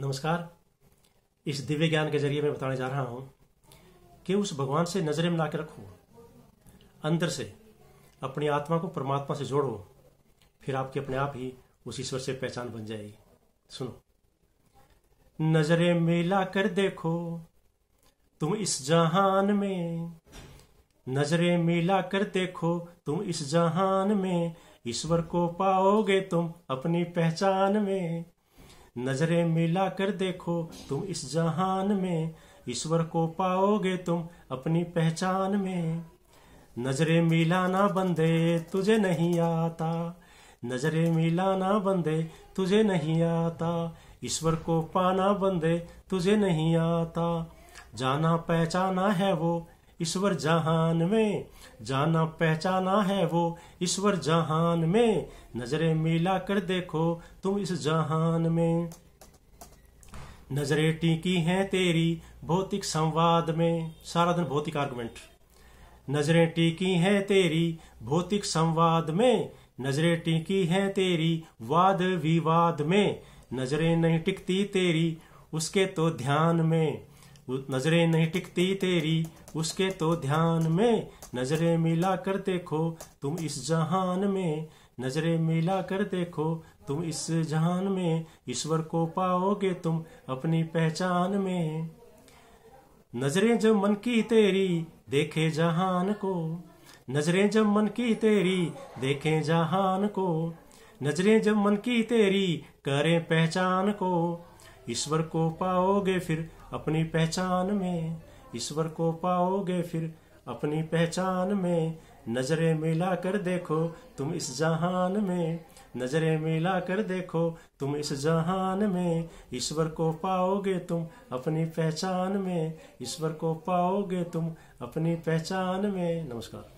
नमस्कार इस दिव्य ज्ञान के जरिए मैं बताने जा रहा हूं कि उस भगवान से नजरें मिला के रखो अंदर से अपनी आत्मा को परमात्मा से जोड़ो फिर आपके अपने आप ही उस ईश्वर से पहचान बन जाएगी सुनो नजरें मिला कर देखो तुम इस जहान में नजरें मिला कर देखो तुम इस जहान में ईश्वर को पाओगे तुम अपनी पहचान में नजरें मिला कर देखो तुम इस जहान में ईश्वर को पाओगे तुम अपनी पहचान में नजरें मिलाना बंदे तुझे नहीं आता नजरें मिलाना बंदे तुझे नहीं आता ईश्वर को पाना बंदे तुझे नहीं आता जाना पहचाना है वो ईश्वर जहान में जाना पहचाना है वो ईश्वर जहान में नजरें मिला कर देखो तुम इस जहान में नजरें टीकी हैं तेरी भौतिक संवाद में सारा दिन भौतिक आर्गुमेंट नजरें टीकी हैं तेरी भौतिक संवाद में नजरें टीकी हैं तेरी वाद विवाद में नजरें नहीं टिकती तेरी उसके तो ध्यान में नजरें नहीं टिकती तेरी उसके तो ध्यान में नजरें मिला कर देखो तुम इस जहान में नजरें मिला कर देखो तुम इस जहान में ईश्वर को पाओगे तुम अपनी पहचान में नजरें जब मन की तेरी देखे जहान को नजरें जब मन की तेरी देखे जहान को नजरें जब मन की तेरी करें पहचान को ईश्वर को पाओगे फिर अपनी पहचान में ईश्वर को पाओगे फिर अपनी पहचान में नजरें मिला कर देखो तुम इस जहान में नजरें मिला कर देखो तुम इस जहान में ईश्वर को पाओगे तुम अपनी पहचान में ईश्वर को पाओगे तुम अपनी पहचान में नमस्कार